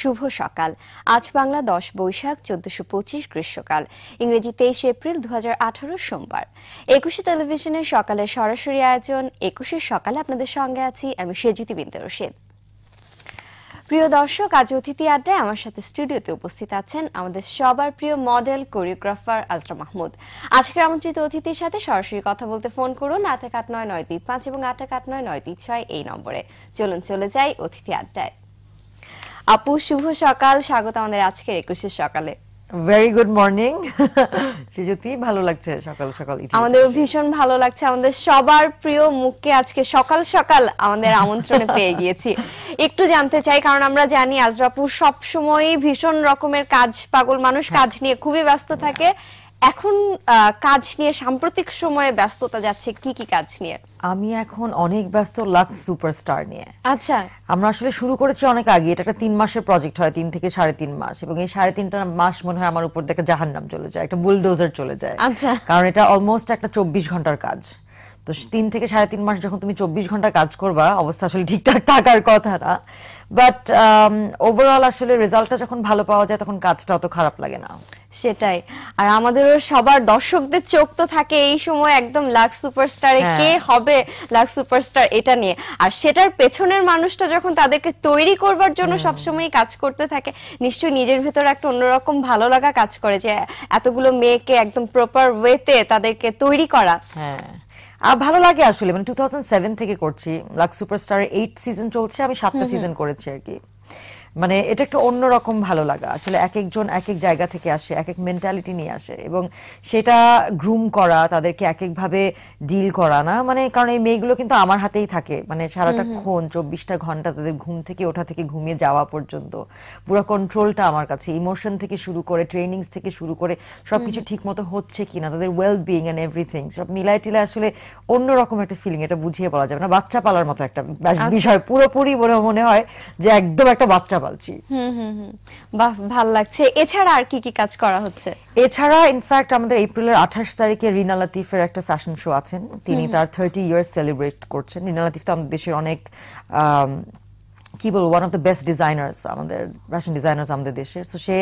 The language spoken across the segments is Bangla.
শুভ সকাল আজ বাংলা দশ বৈশাখ চোদ্দশো পঁচিশ গ্রীষ্মকাল ইংরেজি তেইশ এপ্রিল দু সোমবার একুশে টেলিভিশনের সকালে সরাসরি আয়োজন একুশের সকালে আপনাদের সঙ্গে আছি আমি সেজিতি বিন্দু রশিদ প্রিয় দর্শক আজ অতিথি আড্ডায় আমার সাথে স্টুডিওতে উপস্থিত আছেন আমাদের সবার প্রিয় মডেল কোরিওগ্রাফার আজরা মাহমুদ আজকের আমন্ত্রিত অতিথির সাথে সরাসরি কথা বলতে ফোন করুন আট আট নয় নয় দুই পাঁচ এবং আট আট নয় নয় দুই ছয় এই নম্বরে চলুন চলে যাই অতিথি আড্ডায় আপু শুভ সকাল স্বাগত আমাদের আজকে একুশের সকালে ভেরি গুড মর্নিং সুজ্যোতি ভালো লাগছে সকাল সকাল আমাদের ভীষণ ভালো লাগছে আমাদের সবার প্রিয় মুখকে আজকে সকাল সকাল আমাদের আমন্ত্রণে পেয়ে গিয়েছি একটু জানতে চাই কারণ আমরা জানি আজরাপু সব সময় ভীষণ রকমের কাজ পাগল মানুষ হ্যাঁ। কাজ নিয়ে খুবই ব্যস্ত থাকে এখন কাজ নিয়ে সাম্প্রতিক সময়ে ব্যস্ততা যাচ্ছে কি কি কাজ নিয়ে আমি এখন অনেক ব্যস্ত লাক্স সুপারস্টার নিয়ে আচ্ছা আমরা আসলে শুরু করেছি অনেক আগে এটা একটা তিন মাসের প্রজেক্ট হয় তিন থেকে সাড়ে তিন মাস এবং এই সাড়ে তিনটা মাস মনে হয় আমার উপর জাহান জাহান্নাম চলে যায় একটা বুলডোজার চলে যায় আচ্ছা কারণ এটা অলমোস্ট একটা চব্বিশ ঘন্টার কাজ তো তিন থেকে সাড়ে তিন মাস যখন তুমি চব্বিশ ঘন্টা কাজ করবা অবস্থা আসলে ঠিকঠাক থাকার কথা না বাট ওভারঅল um, আসলে রেজাল্টটা যখন ভালো পাওয়া যায় তখন কাজটা অত খারাপ লাগে না সেটাই আর আমাদেরও সবার দর্শকদের চোখ তো থাকে এই সময় একদম লাক্স সুপারস্টারে হ্যাঁ। কে হবে লাক সুপারস্টার এটা নিয়ে আর সেটার পেছনের মানুষটা যখন তাদেরকে তৈরি করবার জন্য সবসময় কাজ করতে থাকে নিশ্চয়ই নিজের ভেতর একটা অন্যরকম ভালো লাগা কাজ করে যে এতগুলো মেয়েকে একদম প্রপার ওয়েতে তাদেরকে তৈরি করা হ্যাঁ আর ভালো লাগে আসলে মানে টু থেকে করছি লাক সুপারস্টার এইট সিজন চলছে আমি সাতটা সিজন করেছি আর কি মানে এটা একটা অন্যরকম ভালো লাগা আসলে এক একজন এক এক জায়গা থেকে আসে এক এক মেন্টালিটি নিয়ে আসে এবং সেটা গ্রুম করা তাদেরকে এক একভাবে ডিল করা না মানে কারণ এই মেয়েগুলো কিন্তু আমার হাতেই থাকে মানে সারাটা ক্ষণ চব্বিশটা ঘন্টা তাদের ঘুম থেকে ওঠা থেকে ঘুমিয়ে যাওয়া পর্যন্ত পুরো কন্ট্রোলটা আমার কাছে ইমোশন থেকে শুরু করে ট্রেনিংস থেকে শুরু করে সব কিছু ঠিক মতো হচ্ছে কি না তাদের ওয়েল বিং অ্যান্ড এভরিথিং সব মিলাই টিলাই আসলে অন্যরকম একটা ফিলিং এটা বুঝিয়ে বলা যাবে না বাচ্চা পালার মতো একটা আচ্ছা। বিষয় পুরোপুরি মনে হয় যে একদম একটা বাচ্চা বলছি বাহ ভালো লাগছে এছাড়া আর কি কি কাজ করা হচ্ছে এছাড়া ইনফ্যাক্ট আমাদের এপ্রিলের আঠাশ তারিখে রিনা লাতিফের একটা ফ্যাশন শো আছেন তিনি তার থার্টি ইয়ার্স সেলিব্রেট করছেন রিনা লাতিফ তো আমাদের দেশের অনেক কি বলবো one of the best designers আমাদের ফ্যাশন ডিজাইনার্স আমাদের দেশে সো সে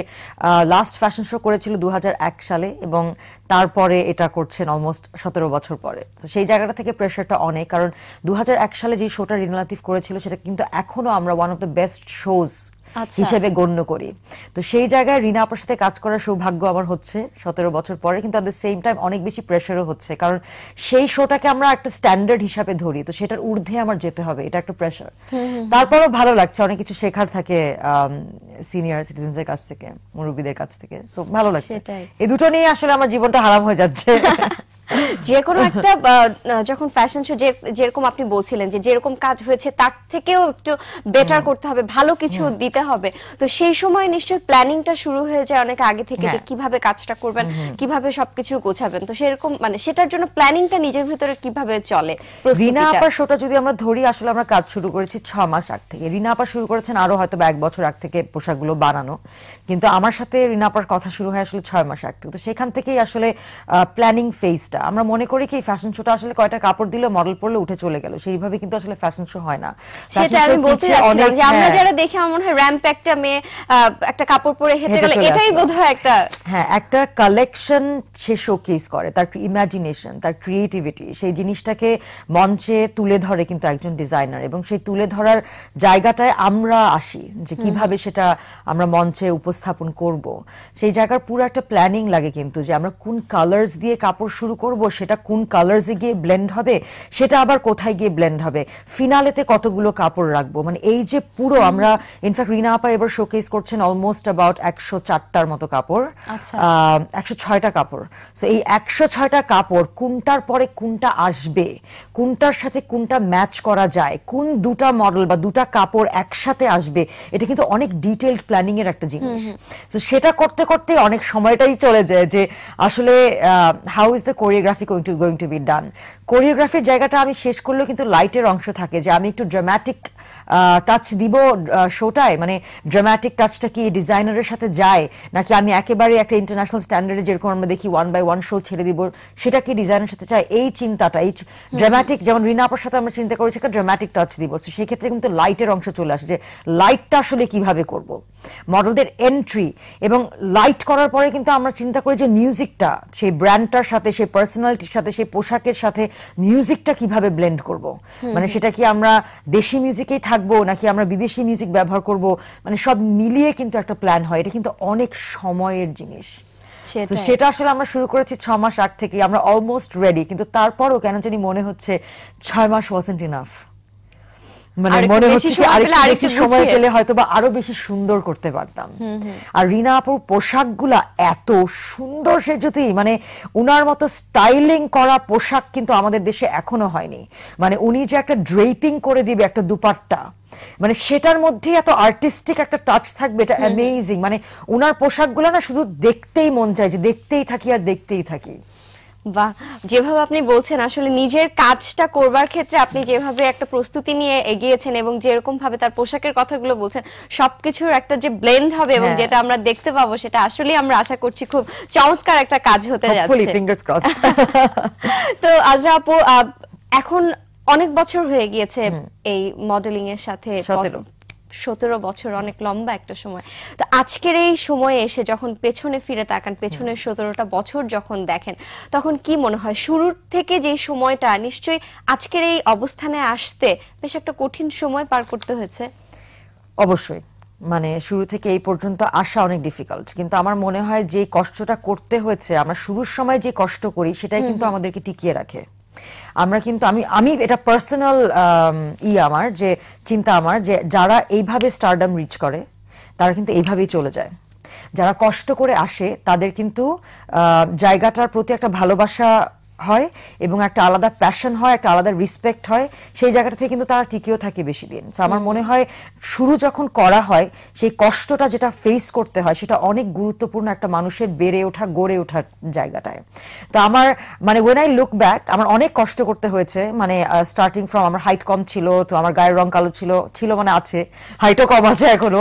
লাস্ট ফ্যাশন শো করেছিল দু সালে এবং তারপরে এটা করছেন অলমোস্ট সতেরো বছর পরে তো সেই জায়গাটা থেকে প্রেশারটা অনেক কারণ দু সালে যে শোটা রিলেটিভ করেছিল সেটা কিন্তু এখনও আমরা one of the best shows আচ্ছা। হিসেবে গণ্য করি তো সেই জায়গায় রিনা আপার সাথে কাজ করার সৌভাগ্য আমার হচ্ছে সতেরো বছর পরে কিন্তু অ্যাট দ্য সেম টাইম অনেক বেশি প্রেশারও হচ্ছে কারণ সেই শোটাকে আমরা একটা স্ট্যান্ডার্ড হিসাবে ধরি তো সেটার ঊর্ধ্বে আমার যেতে হবে এটা একটা প্রেশার তারপরও ভালো লাগছে অনেক কিছু শেখার থাকে সিনিয়র um, সিটিজেন্সের কাছ থেকে মুরব্বীদের কাছ থেকে সো ভালো লাগছে এই দুটো নিয়ে আসলে আমার জীবনটা হারাম হয়ে যাচ্ছে যে কোনো একটা যখন ফ্যাশন শো যেরকম আপনি বলছিলেন যে যেরকম কাজ হয়েছে তার থেকেও একটু বেটার করতে হবে ভালো কিছু দিতে হবে তো সেই সময় নিশ্চয় প্ল্যানিংটা শুরু হয়ে যায় অনেক আগে থেকে যে হ্যাঁ। কিভাবে কাজটা করবেন কিভাবে সবকিছু গোছাবেন তো সেরকম মানে সেটার জন্য প্ল্যানিংটা নিজের ভিতরে কিভাবে চলে রিনা আপার শোটা যদি আমরা ধরি আসলে আমরা কাজ শুরু করেছি ছ মাস আগ থেকে রিনা আপার শুরু করেছেন আরো হয়তো এক বছর আগ থেকে পোশাকগুলো বানানো কিন্তু আমার সাথে রিনা আপার কথা শুরু হয় আসলে ছয় মাস আগ থেকে তো সেখান থেকেই আসলে প্ল্যানিং ফেজটা আমরা মনে করি কি ফ্যাশন শোটা আসলে কয়টা কাপড় দিলে মডেল পরলে উঠে চলে গেল সেইভাবে কিন্তু আসলে ফ্যাশন শো হয় না সেটা আমি বলতে যাচ্ছিলাম যে আমরা হ্যাঁ। যারা দেখি আমার মনে হয় র‍্যাম্প একটা মেয়ে একটা কাপড় পরে হেঁটে গেল এটাই বোধহয় একটা হ্যাঁ একটা কালেকশন সে শোকেস করে তার ইমাজিনেশন তার ক্রিয়েটিভিটি সেই জিনিসটাকে মঞ্চে তুলে ধরে কিন্তু একজন ডিজাইনার এবং সেই তুলে ধরার জায়গাটায় আমরা আসি যে কিভাবে সেটা আমরা মঞ্চে উপস্থাপন করব সেই জায়গার পুরো একটা প্ল্যানিং লাগে কিন্তু যে আমরা কোন কালার্স দিয়ে কাপড় শুরু করব সেটা কোন কালার্সে গিয়ে ব্লেন্ড হবে সেটা আবার কোথায় গিয়ে ব্লেন্ড হবে ফিনালেতে কতগুলো কাপড় রাখবো মানে এই যে পুরো আমরা ইনফ্যাক্ট রিনা আপা এবার শোকেস করছেন অলমোস্ট অ্যাবাউট একশো চারটার মতো কাপড় আচ্ছা। একশো ছয়টা কাপড় সো এই একশো ছয়টা কাপড় কোনটার পরে কোনটা আসবে কোনটার সাথে কোনটা ম্যাচ করা যায় কোন দুটা মডেল বা দুটা কাপড় একসাথে আসবে এটা কিন্তু অনেক ডিটেলড প্ল্যানিং এর একটা জিনিস সো সেটা করতে করতে অনেক সময়টাই চলে যায় যে আসলে how is the choreography going to going be done কোরিওগ্রাফির জায়গাটা আমি শেষ করলেও কিন্তু লাইটের অংশ থাকে যে আমি একটু ড্রামাটিক টাচ দিব শোটায় মানে ড্রামাটিক টাচটা কি ডিজাইনারের সাথে যায় নাকি আমি একেবারে একটা ইন্টারন্যাশনাল স্ট্যান্ডার্ডে যেরকম আমরা দেখি ওয়ান বাই ওয়ান শো ছেড়ে দিব সেটা কি ডিজাইনের সাথে চায় এই চিন্তাটা এই ড্রামাটিক যেমন রিনাপার সাথে আমরা চিন্তা করেছি একটা ড্রামাটিক টাচ দিব তো সেক্ষেত্রে কিন্তু লাইটের অংশ চলে আসে যে লাইটটা আসলে কিভাবে করব মডেলদের এন্ট্রি এবং লাইট করার পরে কিন্তু আমরা চিন্তা করি যে মিউজিকটা সেই ব্র্যান্ডটার সাথে সেই পার্সোনালিটির সাথে সেই পোশাকের সাথে মিউজিকটা কিভাবে ব্লেন্ড করব মানে সেটা কি আমরা দেশি মিউজিকেই থাকব নাকি আমরা বিদেশি মিউজিক ব্যবহার করব মানে সব মিলিয়ে কিন্তু একটা প্ল্যান হয় এটা কিন্তু অনেক সময়ের জিনিস সেটা আসলে আমরা শুরু করেছি ছ মাস আগ থেকে আমরা অলমোস্ট রেডি কিন্তু তারপরও কেন জানি মনে হচ্ছে ছয় মাস ওয়াজেন্ট ইনাফ মানে মনে হচ্ছে যে আরেকটু সময় পেলে হয়তো বা আরো বেশি সুন্দর করতে পারতাম আর রিনা আপুর পোশাক গুলা এত সুন্দর সে যদি মানে উনার মতো স্টাইলিং করা পোশাক কিন্তু আমাদের দেশে এখনো হয়নি মানে উনি যে একটা ড্রেপিং করে দিবে একটা দুপাট্টা মানে সেটার মধ্যে এত আর্টিস্টিক একটা টাচ থাকবে এটা অ্যামেজিং মানে উনার পোশাক গুলা না শুধু দেখতেই মন চায় যে দেখতেই থাকি আর দেখতেই থাকি বা যেভাবে আপনি বলছেন আসলে নিজের কাজটা করবার ক্ষেত্রে আপনি যেভাবে একটা প্রস্তুতি নিয়ে এগিয়েছেন এবং যেরকম ভাবে তার পোশাকের কথাগুলো বলছেন সবকিছুর একটা যে ব্লেন্ড হবে এবং হ্যাঁ। যেটা আমরা দেখতে পাবো সেটা আসলে আমরা আশা করছি খুব চমৎকার একটা কাজ হতে যাচ্ছে তো আজরা আপু এখন অনেক বছর হয়ে গিয়েছে এই মডেলিং এর সাথে সতেরো বছর অনেক লম্বা একটা সময় তো আজকের এই সময়ে এসে যখন পেছনে ফিরে তাকান পেছনের সতেরোটা বছর যখন দেখেন তখন কি মনে হয় শুরুর থেকে যে সময়টা নিশ্চয়ই আজকের এই অবস্থানে আসতে বেশ একটা কঠিন সময় পার করতে হয়েছে অবশ্যই মানে শুরু থেকে এই পর্যন্ত আসা অনেক ডিফিকাল্ট কিন্তু আমার মনে হয় যে কষ্টটা করতে হয়েছে আমরা শুরুর সময় যে কষ্ট করি সেটাই কিন্তু আমাদেরকে টিকিয়ে রাখে আমরা কিন্তু আমি আমি এটা পার্সোনাল um, ই আমার যে চিন্তা আমার যে যারা এইভাবে স্টারডাম রিচ করে তারা কিন্তু এইভাবেই চলে যায় যারা কষ্ট করে আসে তাদের কিন্তু জায়গাটার প্রতি একটা ভালোবাসা হয় এবং একটা আলাদা প্যাশন হয় একটা আলাদা রিসপেক্ট হয় সেই জায়গাটা থেকে কিন্তু তারা টিকেও থাকে বেশি দিন তো আমার মনে হয় শুরু যখন করা হয় সেই কষ্টটা যেটা ফেস করতে হয় সেটা অনেক গুরুত্বপূর্ণ একটা মানুষের বেড়ে ওঠা গড়ে ওঠার জায়গাটায় তো আমার মানে ওয়েন আই লুক ব্যাক আমার অনেক কষ্ট করতে হয়েছে মানে স্টার্টিং ফ্রম আমার হাইট কম ছিল তো আমার গায়ের রং কালো ছিল ছিল মানে আছে হাইটও কম আছে এখনো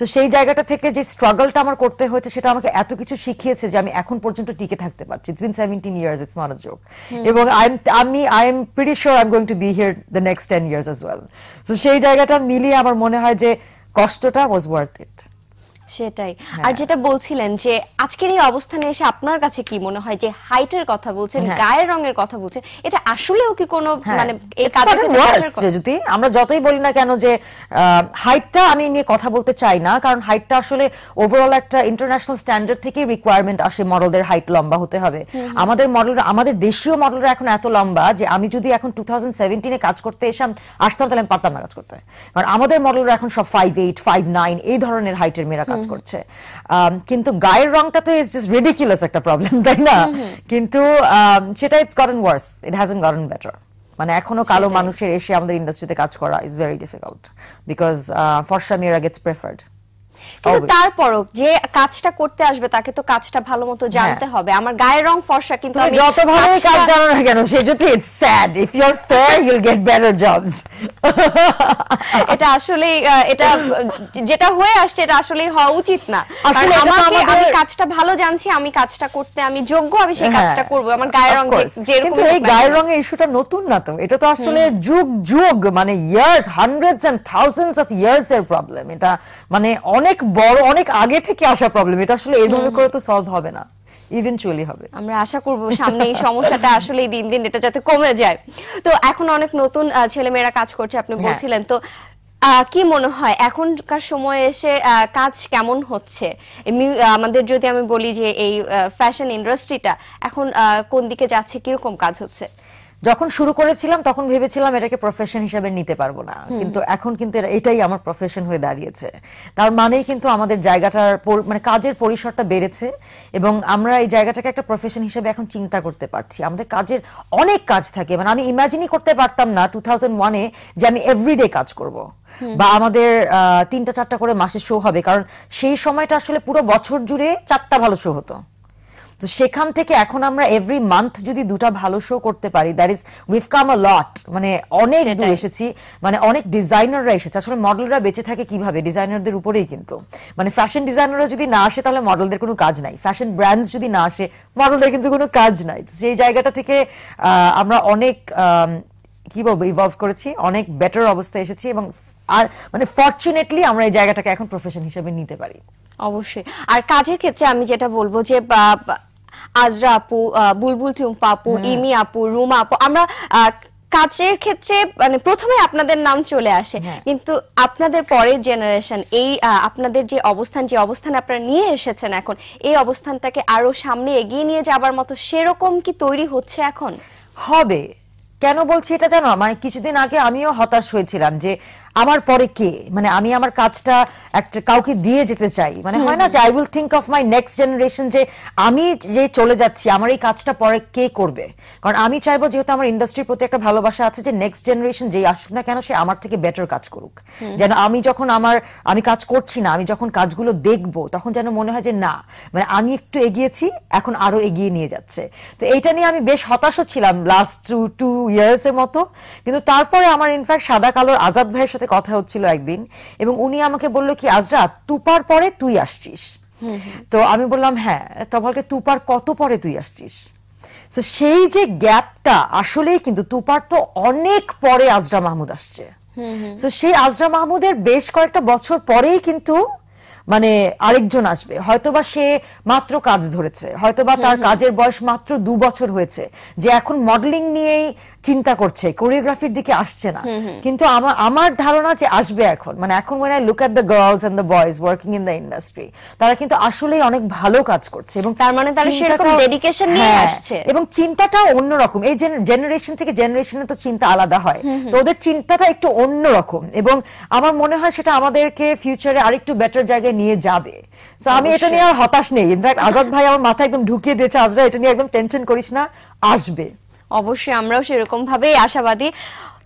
তো সেই জায়গাটা থেকে যে স্ট্রাগলটা আমার করতে হয়েছে সেটা আমাকে এত কিছু শিখিয়েছে যে আমি এখন পর্যন্ত টিকে থাকতে পারছি it's been seventeen years it's not a joke এবং আই আমি I am pretty sure I am going to be here the next ten years as well so সেই জায়গাটা মিলিয়ে আমার মনে হয় যে কষ্টটা ওয়াজ ওয়ার্থ ইট সেটাই হ্যাঁ। আর যেটা বলছিলেন যে আজকের এই অবস্থানে এসে আপনার কাছে কি মনে হয় যে হাইটের কথা বলছেন হ্যাঁ। গায়ের রঙের কথা বলছেন এটা আসলেও কি কোনো হ্যাঁ। মানে এই কাজের যদি আমরা যতই বলি না কেন যে হাইটটা আমি নিয়ে কথা বলতে চাই না কারণ হাইটটা আসলে ওভারঅল একটা ইন্টারন্যাশনাল স্ট্যান্ডার্ড থেকে রিকোয়ারমেন্ট আসে মডেলদের হাইট লম্বা হতে হবে আমাদের মডেল আমাদের দেশীয় মডেলরা এখন এত লম্বা যে আমি যদি এখন 2017 এ কাজ করতে এসাম আসতাম তাহলে আমি পারতাম না কাজ করতে কারণ আমাদের মডেলরা এখন সব 58 59 এই ধরনের হাইটের মেরা কাজ করছে কিন্তু গায়ের রংটা তো ইজ জাস্ট রিডিকুলাস একটা প্রবলেম তাই না কিন্তু সেটা it's gotten worse it hasn't gotten better মানে এখনো কালো মানুষের এসে আমাদের ইন্ডাস্ট্রিতে কাজ করা ইজ ভেরি ডিফিকাল্ট বিকজ ফর্সা মেয়েরা গেটস প্রেফার্ড কিন্তু তারপরও যে কাজটা করতে আসবে তাকে তো কাজটা ভালো মতো হ্যাঁ। জানতে হবে আমার গায়ের রং ফর্সা কিন্তু আমি যত ভালো কাজ জানো না কেন সে যদি it's sad if you are fair you will get better jobs এটা আসলে এটা যেটা হয়ে আসছে এটা আসলে হওয়া উচিত না আসলে আমাকে আমি কাজটা ভালো জানছি আমি কাজটা করতে আমি যোগ্য আমি সেই হ্যাঁ, কাজটা করব আমার গায়ের রং যেরকম কিন্তু এই গায়ের রং রঙের ইস্যুটা নতুন না তো এটা তো আসলে যুগ যুগ মানে years hundreds and thousands of years এর প্রবলেম এটা মানে অনেক অনেক বড় অনেক আগে থেকে আসা প্রবলেম এটা আসলে এইভাবে করে তো সলভ হবে না ইভেনচুয়ালি হবে আমরা আশা করব সামনে এই সমস্যাটা আসলে দিন দিন এটা যাতে কমে যায় তো এখন অনেক নতুন ছেলে মেয়েরা কাজ করছে আপনি হ্যাঁ। বলছিলেন তো কি মনে হয় এখনকার সময়ে এসে কাজ কেমন হচ্ছে আমাদের যদি আমি বলি যে এই ফ্যাশন ইন্ডাস্ট্রিটা এখন কোন দিকে যাচ্ছে কিরকম কাজ হচ্ছে যখন শুরু করেছিলাম তখন ভেবেছিলাম এটাকে প্রফেশন হিসাবে নিতে পারবো না কিন্তু এখন কিন্তু এটাই আমার প্রফেশন হয়ে দাঁড়িয়েছে তার মানেই কিন্তু আমাদের জায়গাটার মানে কাজের পরিসরটা বেড়েছে এবং আমরা এই জায়গাটাকে একটা প্রফেশন হিসেবে এখন চিন্তা করতে পারছি আমাদের কাজের অনেক কাজ থাকে মানে আমি ইমাজিনই করতে পারতাম না টু থাউজেন্ড ওয়ানে যে আমি এভরিডে কাজ করব বা আমাদের তিনটা চারটা করে মাসে শো হবে কারণ সেই সময়টা আসলে পুরো বছর জুড়ে চারটা ভালো শো হতো তো সেখান থেকে এখন আমরা এভরি মান্থ যদি দুটা ভালো শো করতে পারি that is we've come a lot মানে অনেক দূর এসেছি মানে অনেক ডিজাইনাররা এসেছে আসলে মডেলরা বেঁচে থাকে কিভাবে ডিজাইনারদের উপরেই কিন্তু মানে ফ্যাশন ডিজাইনাররা যদি না আসে তাহলে মডেলদের কোনো কাজ নাই ফ্যাশন ব্র্যান্ডস যদি না আসে মডেলদের কিন্তু কোনো কাজ নাই সেই জায়গাটা থেকে আমরা অনেক কি বলবো ইভলভ করেছি অনেক বেটার অবস্থায় এসেছি এবং আর মানে ফর্চুনেটলি আমরা এই জায়গাটাকে এখন প্রফেশন হিসেবে নিতে পারি অবশ্যই আর কাজের ক্ষেত্রে আমি যেটা বলবো যে আজরা আপু বুলবুল টুম্পা আপু হ্যাঁ। ইমি আপু রুমা আপু আমরা কাজের ক্ষেত্রে মানে প্রথমে আপনাদের নাম চলে আসে হ্যাঁ। কিন্তু আপনাদের পরের জেনারেশন এই আপনাদের যে অবস্থান যে অবস্থান আপনারা নিয়ে এসেছেন এখন এই অবস্থানটাকে আরো সামনে এগিয়ে নিয়ে যাবার মতো সেরকম কি তৈরি হচ্ছে এখন হবে কেন বলছি এটা জানো মানে কিছুদিন আগে আমিও হতাশ হয়েছিলাম যে আমার পরে কে মানে আমি আমার কাজটা একটা কাউকে দিয়ে যেতে চাই মানে হয় না যে I will think of my next generation যে আমি যে চলে যাচ্ছি আমার এই কাজটা পরে কে করবে কারণ আমি চাইবো যেহেতু আমার ইন্ডাস্ট্রির প্রতি একটা ভালোবাসা আছে যে নেক্সট জেনারেশন যেই আসুক না কেন সে আমার থেকে বেটার কাজ করুক যেন আমি যখন আমার আমি কাজ করছি না আমি যখন কাজগুলো দেখব তখন যেন মনে হয় যে না মানে আমি একটু এগিয়েছি এখন আরও এগিয়ে নিয়ে যাচ্ছে তো এইটা নিয়ে আমি বেশ হতাশ ছিলাম লাস্ট টু টু ইয়ার্স এর মতো কিন্তু তারপরে আমার ইনফ্যাক্ট সাদা কালোর আজাদ ভাইয়ের সাথে সাথে কথা হচ্ছিল একদিন এবং উনি আমাকে বললো কি আজরা তুপার পরে তুই আসছিস তো আমি বললাম হ্যাঁ তবলকে তুপার কত পরে তুই আসছিস তো সেই যে গ্যাপটা আসলেই কিন্তু তুপার তো অনেক পরে আজরা মাহমুদ আসছে তো সেই আজরা মাহমুদের বেশ কয়েকটা বছর পরেই কিন্তু মানে আরেকজন আসবে হয়তোবা সে মাত্র কাজ ধরেছে হয়তোবা তার কাজের বয়স মাত্র দু বছর হয়েছে যে এখন মডেলিং নিয়েই চিন্তা করছে কোরিওগ্রাফির দিকে আসছে না কিন্তু আমার আমার ধারণা যে আসবে এখন মানে এখন মনে হয় look at the girls and the boys working in the industry তারা কিন্তু আসলেই অনেক ভালো কাজ করছে এবং তার মানে তারা সেরকম ডেডিকেশন নিয়ে হ্যাঁ, আসছে এবং চিন্তাটা অন্যরকম এই জেনারেশন থেকে জেনারেশনে তো চিন্তা আলাদা হয় তো ওদের চিন্তাটা একটু অন্যরকম এবং আমার মনে হয় সেটা আমাদেরকে ফিউচারে আরেকটু বেটার জায়গায় নিয়ে যাবে সো আমি এটা নিয়ে আর হতাশ নেই ইনফ্যাক্ট আজাদ ভাই আমার মাথায় একদম ঢুকিয়ে দিয়েছে আজরা এটা নিয়ে একদম টেনশন করিস না আসবে অবশ্যই আমরাও সেরকম ভাবেই আশাবাদী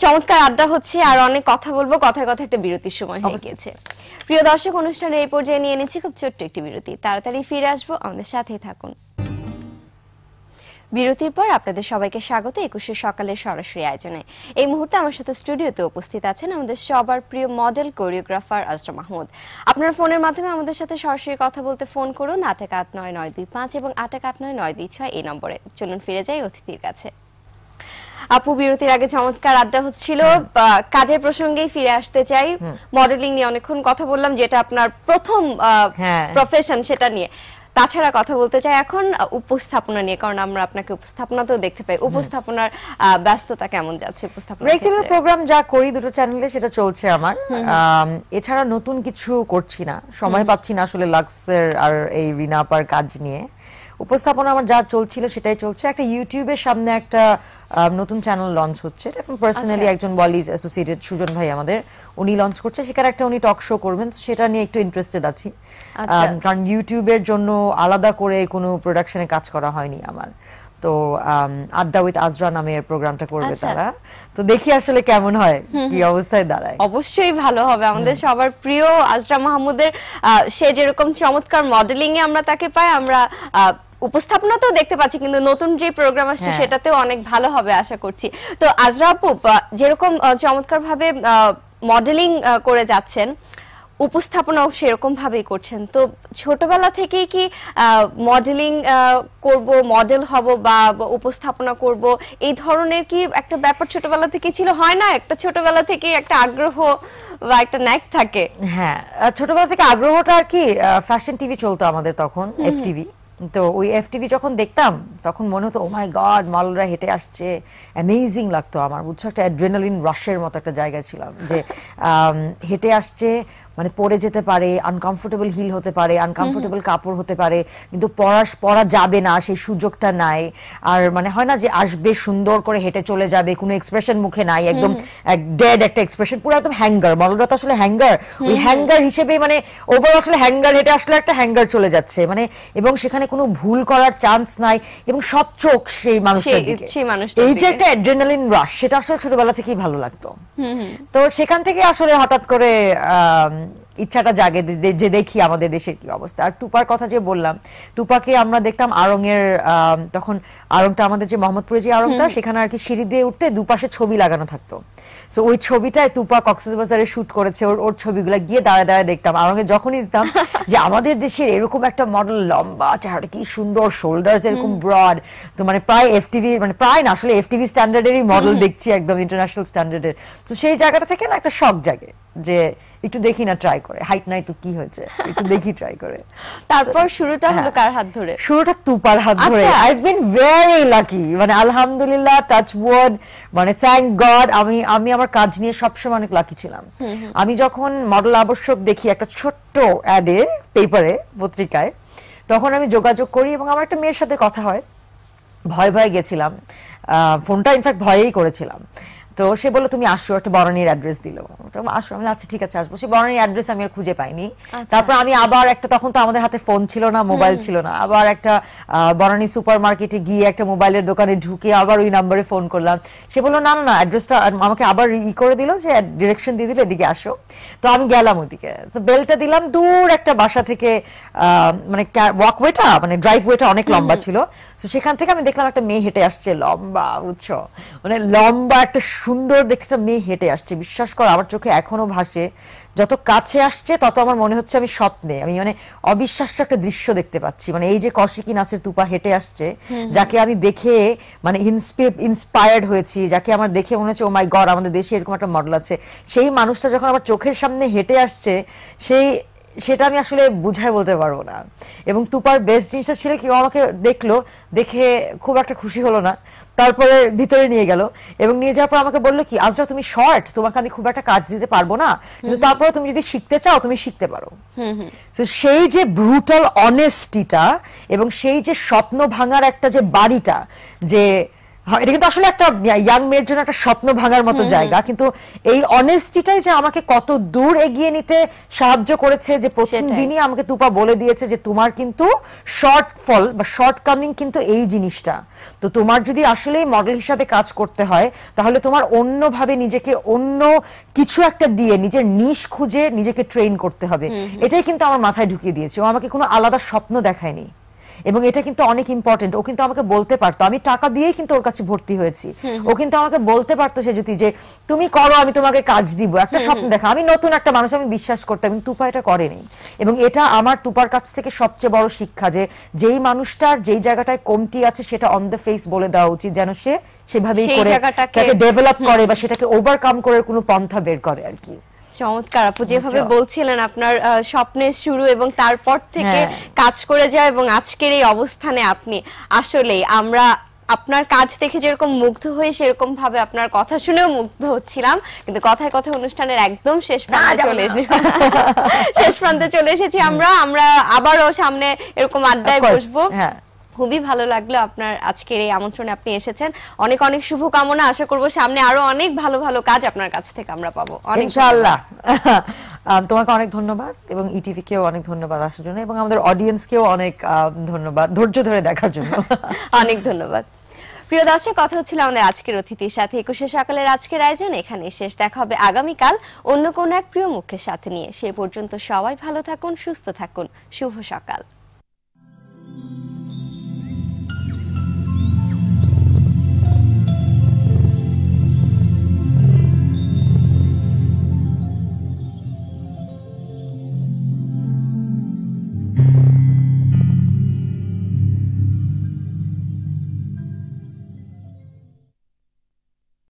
চমৎকার আড্ডা হচ্ছে আর অনেক কথা বলবো কথা কথা একটা বিরতির সময় হয়ে গিয়েছে প্রিয় দর্শক অনুষ্ঠানে এই পর্যায়ে নিয়ে এনেছি খুব ছোট্ট একটি বিরতি তাড়াতাড়ি ফিরে আসবো আমাদের সাথেই থাকুন বিরতির পর আপনাদের সবাইকে স্বাগত একুশে সকালের সরাসরি আয়োজনে এই মুহূর্তে আমার সাথে স্টুডিওতে উপস্থিত আছেন আমাদের সবার প্রিয় মডেল কোরিওগ্রাফার আজরা মাহমুদ আপনারা ফোনের মাধ্যমে আমাদের সাথে সরাসরি কথা বলতে ফোন করুন আট এক আট নয় নয় দুই পাঁচ এবং আট এক আট নয় নয় দুই ছয় এই নম্বরে চলুন ফিরে যাই অতিথির কাছে আপু বিরতির আগে চমৎকার আড্ডা হচ্ছিল কাজের প্রসঙ্গেই ফিরে আসতে চাই মডেলিং নিয়ে অনেকক্ষণ কথা বললাম যেটা আপনার প্রথম প্রফেশন হ্যাঁ। সেটা নিয়ে তাছাড়া কথা বলতে চাই এখন উপস্থাপনা নিয়ে কারণ আমরা আপনাকে উপস্থাপনা তো দেখতে পাই উপস্থাপনার ব্যস্ততা কেমন যাচ্ছে উপস্থাপনা রেগুলার প্রোগ্রাম যা করি দুটো চ্যানেলে সেটা চলছে আমার এছাড়া নতুন কিছু করছি না সময় পাচ্ছি না আসলে লাক্সের আর এই রিনাপার কাজ নিয়ে উপস্থাপনা আমার যা চলছিল সেটাই চলছে একটা ইউটিউবের সামনে একটা নতুন চ্যানেল লঞ্চ হচ্ছে এটা এখন পার্সোনালি আচ্ছা। একজন বলিজ অ্যাসোসিয়েটেড সুজন ভাই আমাদের উনি লঞ্চ করছে সেখানে একটা উনি টক শো করবেন সেটা নিয়ে একটু ইন্টারেস্টেড আছি আচ্ছা। কারণ ইউটিউবের জন্য আলাদা করে কোনো প্রোডাকশনে কাজ করা হয়নি আমার তো আড্ডা উইথ আজরা নামে এর প্রোগ্রামটা করবে আচ্ছা। তারা তো দেখি আসলে কেমন হয় কি অবস্থায় দাঁড়ায় অবশ্যই ভালো হবে আমাদের সবার প্রিয় আজরা মাহমুদের সে যেরকম চমৎকার মডেলিং এ আমরা তাকে পাই আমরা উপস্থাপনাতেও দেখতে পাচ্ছি কিন্তু নতুন যে প্রোগ্রাম আসছে হ্যাঁ। সেটাতেও অনেক ভালো হবে আশা করছি তো আজরা আপু যেরকম চমৎকার ভাবে মডেলিং করে যাচ্ছেন উপস্থাপনাও ভাবেই করছেন তো ছোটবেলা থেকেই কি মডেলিং করব মডেল হব বা উপস্থাপনা করব এই ধরনের কি একটা ব্যাপার ছোটবেলা থেকে ছিল হয় না একটা ছোটবেলা থেকে একটা আগ্রহ বা একটা ন্যাক থাকে হ্যাঁ ছোটবেলা থেকে আগ্রহটা আর কি ফ্যাশন টিভি চলতো আমাদের তখন এফ টিভি তো ওই টিভি যখন দেখতাম তখন মনে হতো ও মাই গড মলরা হেঁটে আসছে অ্যামেজিং লাগতো আমার বুঝছো একটা অ্যাড্রেনালিন রাশের মতো একটা জায়গা ছিলাম যে হেঁটে আসছে মানে পরে যেতে পারে আনকমফোর্টেবল হিল হতে পারে আনকমফোর্টেবল কাপড় হতে পারে কিন্তু পরা পরা যাবে না সেই সুযোগটা নাই আর মানে হয় না যে আসবে সুন্দর করে হেঁটে চলে যাবে কোনো এক্সপ্রেশন মুখে নাই একদম ডেড একটা এক্সপ্রেশন পুরো একদম হ্যাঙ্গার মডেলটা তো আসলে হ্যাঙ্গার ওই হ্যাঙ্গার হিসেবে মানে ওভারঅল আসলে হ্যাঙ্গার হেঁটে আসলে একটা হ্যাঙ্গার চলে যাচ্ছে মানে এবং সেখানে কোনো ভুল করার চান্স নাই এবং সব চোখ সেই মানুষটার দিকে এই যে একটা অ্যাড্রেনালিন রাশ সেটা আসলে ছোটবেলা থেকেই ভালো লাগতো তো সেখান থেকে আসলে হঠাৎ করে ইচ্ছাটা জাগে যে দেখি আমাদের দেশের কি অবস্থা আর তুপার কথা যে বললাম তুপাকে আমরা দেখতাম আরঙের তখন আরংটা আমাদের যে মোহাম্মদপুরে যে আরংটা সেখানে আর কি সিঁড়ি দিয়ে উঠতে দুপাশে ছবি লাগানো থাকতো সো ওই ছবিটায় তুপা কক্সবাজারে শুট করেছে ওর ওর ছবিগুলো গিয়ে দাঁড়ায় দাঁড়ায় দেখতাম আরঙে যখনই দিতাম যে আমাদের দেশের এরকম একটা মডেল লম্বা চার কি সুন্দর শোল্ডার্স এরকম ব্রড তো মানে প্রায় এফটিভি মানে প্রায় না আসলে এফটিভি স্ট্যান্ডার্ডেরই মডেল দেখছি একদম ইন্টারন্যাশনাল স্ট্যান্ডার্ডের তো সেই জায়গাটা থেকে না একটা শখ জাগে যে একটু দেখি না ট্রাই করে হাইট নাই তো কি হয়েছে একটু দেখি ট্রাই করে তারপর শুরুটা হলো হ্যাঁ। কার হাত ধরে শুরুটা তুপার হাত ধরে I have been very lucky মানে আলহামদুলিল্লাহ টাচ ওয়ার্ড মানে থ্যাঙ্ক গড আমি আমি আমার কাজ নিয়ে সবসময় অনেক লাকি ছিলাম আমি যখন মডেল আবশ্যক দেখি একটা ছোট্ট অ্যাডে পেপারে পত্রিকায় তখন আমি যোগাযোগ করি এবং আমার একটা মেয়ের সাথে কথা হয় ভয় ভয়ে গেছিলাম ফোনটা ইনফ্যাক্ট ভয়েই করেছিলাম তো সে বললো তুমি আসো একটা বরণের অ্যাড্রেস দিল আসো আমি আচ্ছা ঠিক আছে আসবো সে বরণের অ্যাড্রেস আমি আর খুঁজে পাইনি আচ্ছা। তারপর আমি আবার একটা তখন তো আমাদের হাতে ফোন ছিল না মোবাইল ছিল না আবার একটা বরণী সুপার মার্কেটে গিয়ে একটা মোবাইলের দোকানে ঢুকে আবার ওই নাম্বারে ফোন করলাম সে বললো না না অ্যাড্রেসটা আমাকে আবার ই করে দিল যে ডিরেকশন দিয়ে দিল এদিকে আসো তো আমি গেলাম ওদিকে তো বেলটা দিলাম দূর একটা বাসা থেকে মানে ওয়াকওয়েটা মানে ড্রাইভওয়েটা অনেক লম্বা ছিল তো সেখান থেকে আমি দেখলাম একটা মেয়ে হেঁটে আসছে লম্বা বুঝছো মানে লম্বা একটা সুন্দর দেখে একটা মেয়ে হেঁটে আসছে বিশ্বাস কর আমার চোখে এখনো ভাসে যত কাছে আসছে তত আমার মনে হচ্ছে আমি স্বপ্নে আমি মানে অবিশ্বাস্য একটা দৃশ্য দেখতে পাচ্ছি মানে এই যে কৌশিকী নাচের তুপা হেঁটে আসছে যাকে আমি দেখে মানে ইন্সপায়ার্ড হয়েছি যাকে আমার দেখে মনে হচ্ছে ও মাই গড আমাদের দেশে এরকম একটা মডেল আছে সেই মানুষটা যখন আমার চোখের সামনে হেঁটে আসছে সেই সেটা আমি আসলে বুঝাই বলতে পারবো না এবং তুপার বেস্ট জিনিসটা ছিল কেউ আমাকে দেখলো দেখে খুব একটা খুশি হলো না তারপরে ভিতরে নিয়ে গেল এবং নিয়ে যাওয়ার পর আমাকে বললো কি আজরা তুমি শর্ট তোমাকে আমি খুব একটা কাজ দিতে পারবো না কিন্তু তারপরে তুমি যদি শিখতে চাও তুমি শিখতে পারো তো সেই যে ব্রুটাল অনেস্টিটা এবং সেই যে স্বপ্ন ভাঙার একটা যে বাড়িটা যে হ্যাঁ, এটা কিন্তু আসলে একটা ইয়াং মেয়ের জন্য একটা স্বপ্ন ভাঙার মতো জায়গা কিন্তু এই অনেস্টিটাই যে আমাকে কত দূর এগিয়ে নিতে সাহায্য করেছে যে প্রতিদিনই আমাকে তুপা বলে দিয়েছে যে তোমার কিন্তু শর্ট ফল বা শর্ট কামিং কিন্তু এই জিনিসটা তো তোমার যদি আসলে মডেল হিসাবে কাজ করতে হয় তাহলে তোমার অন্যভাবে নিজেকে অন্য কিছু একটা দিয়ে নিজের নিশ খুঁজে নিজেকে ট্রেন করতে হবে এটাই কিন্তু আমার মাথায় ঢুকিয়ে দিয়েছে ও আমাকে কোনো আলাদা স্বপ্ন দেখায়নি এবং এটা কিন্তু অনেক ইম্পর্টেন্ট ও কিন্তু আমাকে বলতে পারতো আমি টাকা দিয়েই কিন্তু ওর কাছে ভর্তি হয়েছি ও কিন্তু আমাকে বলতে পারতো সে যদি যে তুমি করো আমি তোমাকে কাজ দিব একটা স্বপ্ন দেখা আমি নতুন একটা মানুষ আমি বিশ্বাস করতাম কিন্তু তুপা এটা করেনি এবং এটা আমার তুপার কাছ থেকে সবচেয়ে বড় শিক্ষা যে যেই মানুষটার যেই জায়গাটায় কমতি আছে সেটা অন দ্য ফেস বলে দেওয়া উচিত যেন সে সেভাবেই করে ডেভেলপ করে বা সেটাকে ওভারকাম করার কোনো পন্থা বের করে আর কি চমৎকার আপু যেভাবে বলছিলেন আপনার স্বপ্নের শুরু এবং তারপর থেকে হ্যাঁ। কাজ করে যাওয়া এবং আজকের এই অবস্থানে আপনি আসলে আমরা আপনার কাজ দেখে যেরকম মুগ্ধ হয়ে সেরকম ভাবে আপনার কথা শুনেও মুগ্ধ হচ্ছিলাম কিন্তু কথায় কথা অনুষ্ঠানের একদম শেষ প্রান্তে চলে এসেছি শেষ প্রান্তে চলে এসেছি আমরা আমরা আবারও সামনে এরকম আড্ডায় বসবো হ্যাঁ। খুবই ভালো লাগলো আপনার আজকের এই আমন্ত্রণে আপনি এসেছেন অনেক অনেক শুভকামনা আশা করব সামনে আরো অনেক ভালো ভালো কাজ আপনার কাছ থেকে আমরা পাবো ইনশাআল্লাহ তোমাকে অনেক ধন্যবাদ এবং ইটিভিকেও e অনেক ধন্যবাদ আসার জন্য এবং আমাদের অডিয়েন্সকেও অনেক ধন্যবাদ ধৈর্য ধরে দেখার জন্য অনেক ধন্যবাদ প্রিয় দর্শক কথা হচ্ছিল আমাদের আজকের অতিথির সাথে একুশে সকালের আজকের আয়োজন এখানে শেষ দেখা হবে আগামীকাল অন্য কোন এক প্রিয় মুখের সাথে নিয়ে সে পর্যন্ত সবাই ভালো থাকুন সুস্থ থাকুন শুভ সকাল